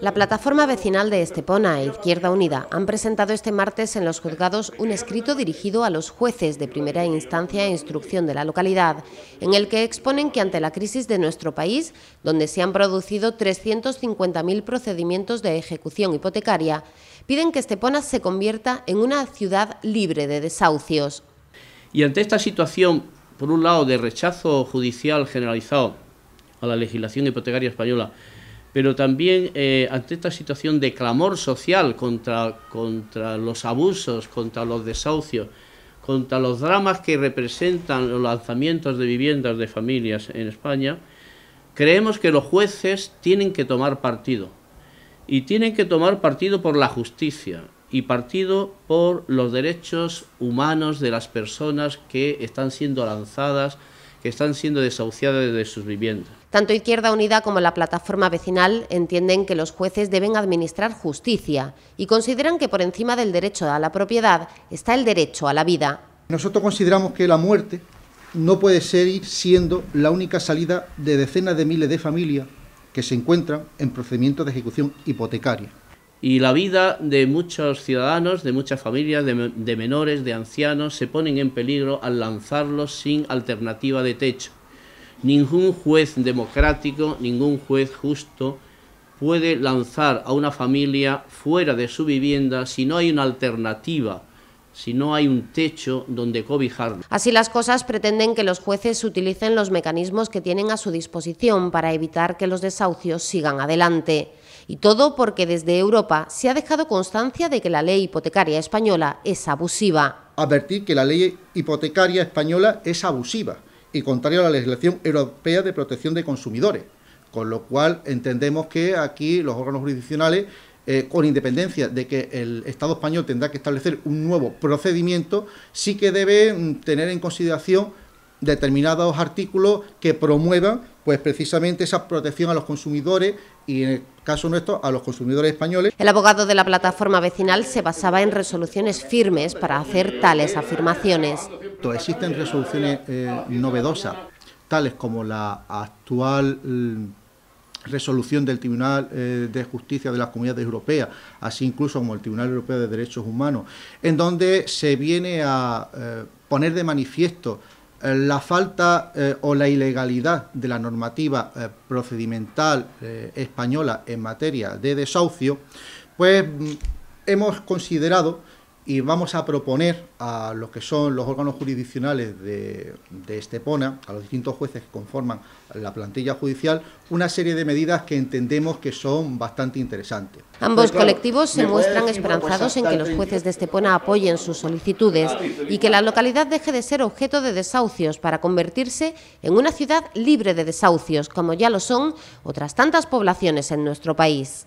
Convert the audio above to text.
La plataforma vecinal de Estepona e Izquierda Unida han presentado este martes en los juzgados un escrito dirigido a los jueces de primera instancia e instrucción de la localidad, en el que exponen que ante la crisis de nuestro país, donde se han producido 350.000 procedimientos de ejecución hipotecaria, piden que Estepona se convierta en una ciudad libre de desahucios. Y ante esta situación, por un lado, de rechazo judicial generalizado a la legislación hipotecaria española, pero también eh, ante esta situación de clamor social contra, contra los abusos, contra los desahucios, contra los dramas que representan los lanzamientos de viviendas de familias en España, creemos que los jueces tienen que tomar partido. Y tienen que tomar partido por la justicia y partido por los derechos humanos de las personas que están siendo lanzadas están siendo desahuciadas de sus viviendas. Tanto Izquierda Unida como la plataforma vecinal entienden que los jueces deben administrar justicia y consideran que por encima del derecho a la propiedad está el derecho a la vida. Nosotros consideramos que la muerte no puede seguir siendo la única salida de decenas de miles de familias que se encuentran en procedimientos de ejecución hipotecaria y la vida de muchos ciudadanos, de muchas familias, de, menores, de ancianos, se ponen en peligro al lanzarlos sin alternativa de techo. Ningún juez democrático, ningún juez justo puede lanzar a una familia fuera de su vivienda si no hay una alternativa si no hay un techo donde cobijarlo. Así las cosas pretenden que los jueces utilicen los mecanismos que tienen a su disposición para evitar que los desahucios sigan adelante. Y todo porque desde Europa se ha dejado constancia de que la ley hipotecaria española es abusiva. Advertir que la ley hipotecaria española es abusiva y contraria a la legislación europea de protección de consumidores, con lo cual entendemos que aquí los órganos jurisdiccionales eh, con independencia de que el Estado español tendrá que establecer un nuevo procedimiento, sí que debe mm, tener en consideración determinados artículos que promuevan pues precisamente esa protección a los consumidores y en el caso nuestro a los consumidores españoles. El abogado de la plataforma vecinal se basaba en resoluciones firmes para hacer tales afirmaciones. Pues existen resoluciones eh, novedosas, tales como la actual mm, resolución del Tribunal eh, de Justicia de las Comunidades Europeas, así incluso como el Tribunal Europeo de Derechos Humanos, en donde se viene a eh, poner de manifiesto eh, la falta eh, o la ilegalidad de la normativa eh, procedimental española en materia de desahucio, pues mm, hemos considerado y vamos a proponer a los que son los órganos jurisdiccionales de, de, Estepona, a los distintos jueces que conforman la plantilla judicial, una serie de medidas que entendemos que son bastante interesantes. Ambos colectivos se muestran esperanzados en que los jueces de Estepona apoyen sus solicitudes y que la localidad deje de ser objeto de desahucios para convertirse en una ciudad libre de desahucios, como ya lo son otras tantas poblaciones en nuestro país.